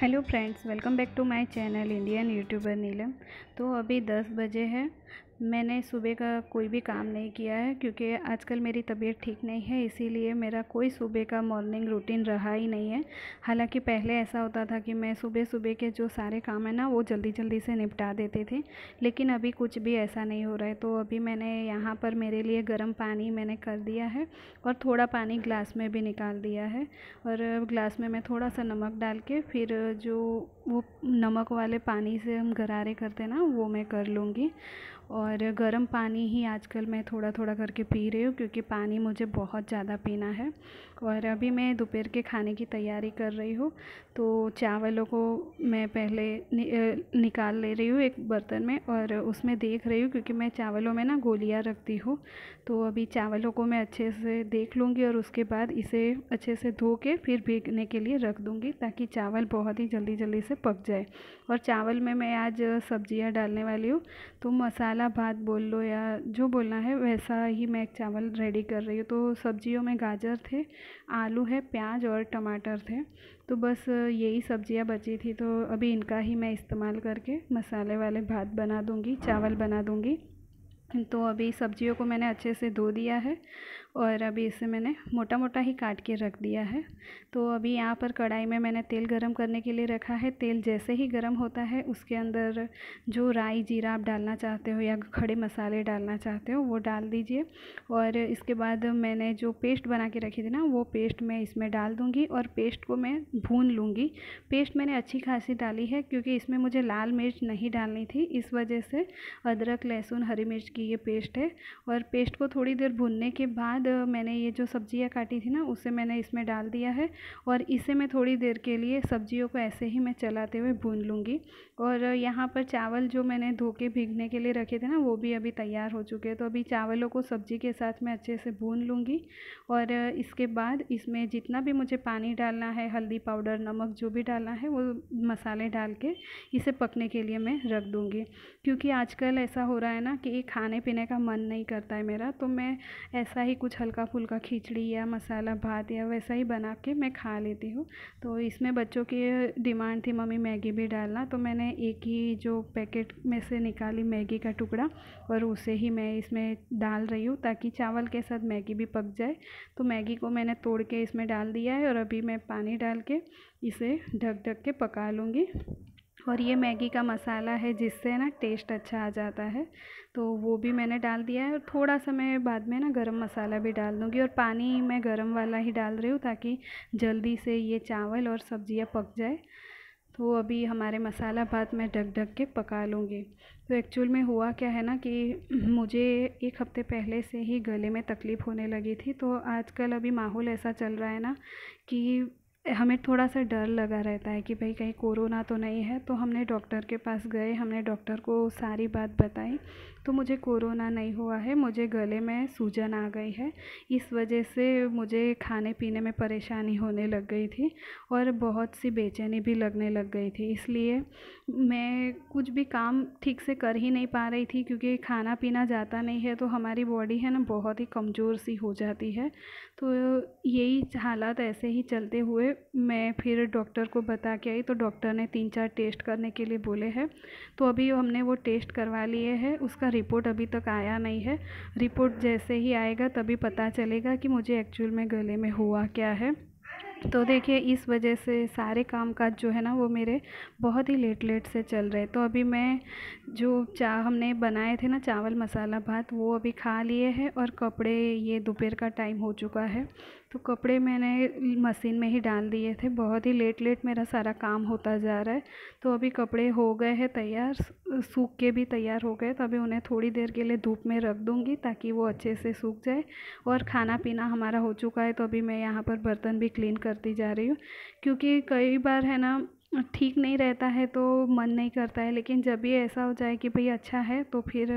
hello friends welcome back to my channel Indian YouTuber Neelam तो अभी 10 बजे है मैंने सुबह का कोई भी काम नहीं किया है क्योंकि आजकल मेरी तबीयत ठीक नहीं है इसीलिए मेरा कोई सुबह का मॉर्निंग रूटीन रहा ही नहीं है हालांकि पहले ऐसा होता था कि मैं सुबह सुबह के जो सारे काम है ना वो जल्दी जल्दी से निपटा देती थी लेकिन अभी कुछ भी ऐसा नहीं हो रहा है तो अभी मैंने यहाँ पर मेरे लिए गर्म पानी मैंने कर दिया है और थोड़ा पानी ग्लास में भी निकाल दिया है और ग्लास में मैं थोड़ा सा नमक डाल के फिर जो वो नमक वाले पानी से हम गरारे करते हैं ना वो मैं कर लूँगी और गर्म पानी ही आजकल मैं थोड़ा थोड़ा करके पी रही हूँ क्योंकि पानी मुझे बहुत ज़्यादा पीना है और अभी मैं दोपहर के खाने की तैयारी कर रही हूँ तो चावलों को मैं पहले नि, निकाल ले रही हूँ एक बर्तन में और उसमें देख रही हूँ क्योंकि मैं चावलों में ना गोलियाँ रखती हूँ तो अभी चावलों को मैं अच्छे से देख लूँगी और उसके बाद इसे अच्छे से धो के फिर भीगने के लिए रख दूँगी ताकि चावल बहुत ही जल्दी जल्दी से पक जाए और चावल में मैं आज सब्जियां डालने वाली हूँ तो मसाला भात बोल लो या जो बोलना है वैसा ही मैं एक चावल रेडी कर रही हूँ तो सब्जियों में गाजर थे आलू है प्याज और टमाटर थे तो बस यही सब्जियां बची थी तो अभी इनका ही मैं इस्तेमाल करके मसाले वाले भात बना दूँगी चावल बना दूँगी तो अभी सब्जियों को मैंने अच्छे से धो दिया है और अभी इसे मैंने मोटा मोटा ही काट के रख दिया है तो अभी यहाँ पर कढ़ाई में मैंने तेल गरम करने के लिए रखा है तेल जैसे ही गरम होता है उसके अंदर जो राई जीरा आप डालना चाहते हो या खड़े मसाले डालना चाहते हो वो डाल दीजिए और इसके बाद मैंने जो पेस्ट बना के रखी थी ना वो पेस्ट मैं इसमें डाल दूँगी और पेस्ट को मैं भून लूँगी पेस्ट मैंने अच्छी खासी डाली है क्योंकि इसमें मुझे लाल मिर्च नहीं डालनी थी इस वजह से अदरक लहसुन हरी मिर्च की ये पेस्ट है और पेस्ट को थोड़ी देर भुनने के बाद मैंने ये जो सब्जियाँ काटी थी ना उसे मैंने इसमें डाल दिया है और इसे मैं थोड़ी देर के लिए सब्जियों को ऐसे ही मैं चलाते हुए भून लूँगी और यहाँ पर चावल जो मैंने धो के भीगने के लिए रखे थे ना वो भी अभी तैयार हो चुके हैं तो अभी चावलों को सब्जी के साथ मैं अच्छे से भून लूँगी और इसके बाद इसमें जितना भी मुझे पानी डालना है हल्दी पाउडर नमक जो भी डालना है वो मसाले डाल के इसे पकने के लिए मैं रख दूँगी क्योंकि आजकल ऐसा हो रहा है ना कि खाना खाने पीने का मन नहीं करता है मेरा तो मैं ऐसा ही कुछ हल्का फुल्का खिचड़ी या मसाला भात या वैसा ही बना के मैं खा लेती हूँ तो इसमें बच्चों की डिमांड थी मम्मी मैगी भी डालना तो मैंने एक ही जो पैकेट में से निकाली मैगी का टुकड़ा और उसे ही मैं इसमें डाल रही हूँ ताकि चावल के साथ मैगी भी पक जाए तो मैगी को मैंने तोड़ के इसमें डाल दिया है और अभी मैं पानी डाल के इसे ढक ढक के पका लूँगी और ये मैगी का मसाला है जिससे ना टेस्ट अच्छा आ जाता है तो वो भी मैंने डाल दिया है और थोड़ा सा मैं बाद में ना गरम मसाला भी डाल दूँगी और पानी मैं गरम वाला ही डाल रही हूँ ताकि जल्दी से ये चावल और सब्जियाँ पक जाए तो अभी हमारे मसाला भात मैं ढक ढक के पका लूँगी तो एक्चुअल में हुआ क्या है ना कि मुझे एक हफ़्ते पहले से ही गले में तकलीफ़ होने लगी थी तो आजकल अभी माहौल ऐसा चल रहा है ना कि हमें थोड़ा सा डर लगा रहता है कि भाई कहीं कोरोना तो नहीं है तो हमने डॉक्टर के पास गए हमने डॉक्टर को सारी बात बताई तो मुझे कोरोना नहीं हुआ है मुझे गले में सूजन आ गई है इस वजह से मुझे खाने पीने में परेशानी होने लग गई थी और बहुत सी बेचैनी भी लगने लग गई थी इसलिए मैं कुछ भी काम ठीक से कर ही नहीं पा रही थी क्योंकि खाना पीना जाता नहीं है तो हमारी बॉडी है ना बहुत ही कमज़ोर सी हो जाती है तो यही हालात ऐसे ही चलते हुए मैं फिर डॉक्टर को बता के आई तो डॉक्टर ने तीन चार टेस्ट करने के लिए बोले हैं तो अभी हमने वो टेस्ट करवा लिए हैं उसका रिपोर्ट अभी तक आया नहीं है रिपोर्ट जैसे ही आएगा तभी पता चलेगा कि मुझे एक्चुअल में गले में हुआ क्या है तो देखिए इस वजह से सारे काम काज जो है ना वो मेरे बहुत ही लेट लेट से चल रहे तो अभी मैं जो चा हमने बनाए थे ना चावल मसाला भात वो अभी खा लिए हैं और कपड़े ये दोपहर का टाइम हो चुका है तो कपड़े मैंने मशीन में ही डाल दिए थे बहुत ही लेट लेट मेरा सारा काम होता जा रहा है तो अभी कपड़े हो गए हैं तैयार सूख के भी तैयार हो गए तो अभी उन्हें थोड़ी देर के लिए धूप में रख दूँगी ताकि वो अच्छे से सूख जाए और खाना पीना हमारा हो चुका है तो अभी मैं यहाँ पर बर्तन भी क्लीन करती जा रही हूँ क्योंकि कई बार है ना ठीक नहीं रहता है तो मन नहीं करता है लेकिन जब ये ऐसा हो जाए कि भाई अच्छा है तो फिर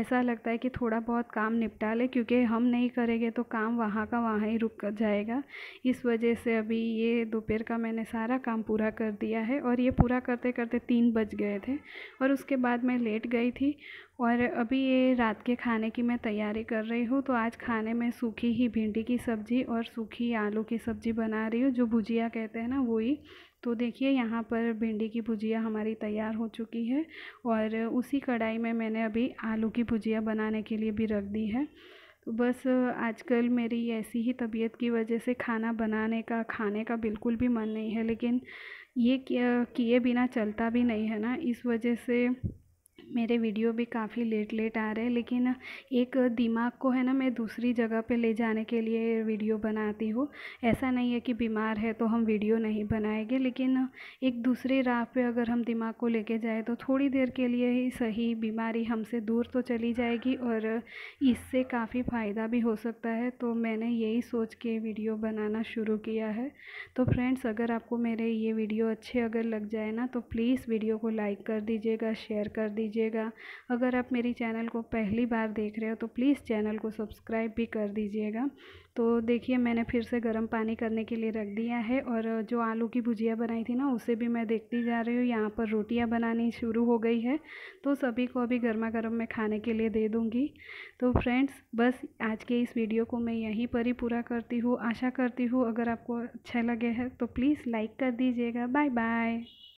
ऐसा लगता है कि थोड़ा बहुत काम निपटा ले क्योंकि हम नहीं करेंगे तो काम वहाँ का वहाँ ही रुक जाएगा इस वजह से अभी ये दोपहर का मैंने सारा काम पूरा कर दिया है और ये पूरा करते करते तीन बज गए थे और उसके बाद मैं लेट गई थी और अभी ये रात के खाने की मैं तैयारी कर रही हूँ तो आज खाने में सूखी ही भिंडी की सब्ज़ी और सूखी आलू की सब्ज़ी बना रही हूँ जो भुजिया कहते हैं ना वो ही तो देखिए यहाँ पर भिंडी की भुजिया हमारी तैयार हो चुकी है और उसी कढ़ाई में मैंने अभी आलू की भुजिया बनाने के लिए भी रख दी है तो बस आजकल मेरी ऐसी ही तबीयत की वजह से खाना बनाने का खाने का बिल्कुल भी मन नहीं है लेकिन ये किए बिना चलता भी नहीं है ना इस वजह से मेरे वीडियो भी काफ़ी लेट लेट आ रहे हैं लेकिन एक दिमाग को है ना मैं दूसरी जगह पे ले जाने के लिए वीडियो बनाती हूँ ऐसा नहीं है कि बीमार है तो हम वीडियो नहीं बनाएंगे लेकिन एक दूसरे राह पे अगर हम दिमाग को लेके जाए तो थोड़ी देर के लिए ही सही बीमारी हमसे दूर तो चली जाएगी और इससे काफ़ी फ़ायदा भी हो सकता है तो मैंने यही सोच के वीडियो बनाना शुरू किया है तो फ्रेंड्स अगर आपको मेरे ये वीडियो अच्छे अगर लग जाए ना तो प्लीज़ वीडियो को लाइक कर दीजिएगा शेयर कर दीजिए दीजिएगा अगर आप मेरी चैनल को पहली बार देख रहे हो तो प्लीज़ चैनल को सब्सक्राइब भी कर दीजिएगा तो देखिए मैंने फिर से गर्म पानी करने के लिए रख दिया है और जो आलू की भुजिया बनाई थी ना उसे भी मैं देखती जा रही हूँ यहाँ पर रोटियाँ बनानी शुरू हो गई है तो सभी को अभी गर्मा गर्म मैं खाने के लिए दे दूँगी तो फ्रेंड्स बस आज के इस वीडियो को मैं यहीं पर ही पूरा करती हूँ आशा करती हूँ अगर आपको अच्छा लगे है तो प्लीज़ लाइक कर दीजिएगा बाय बाय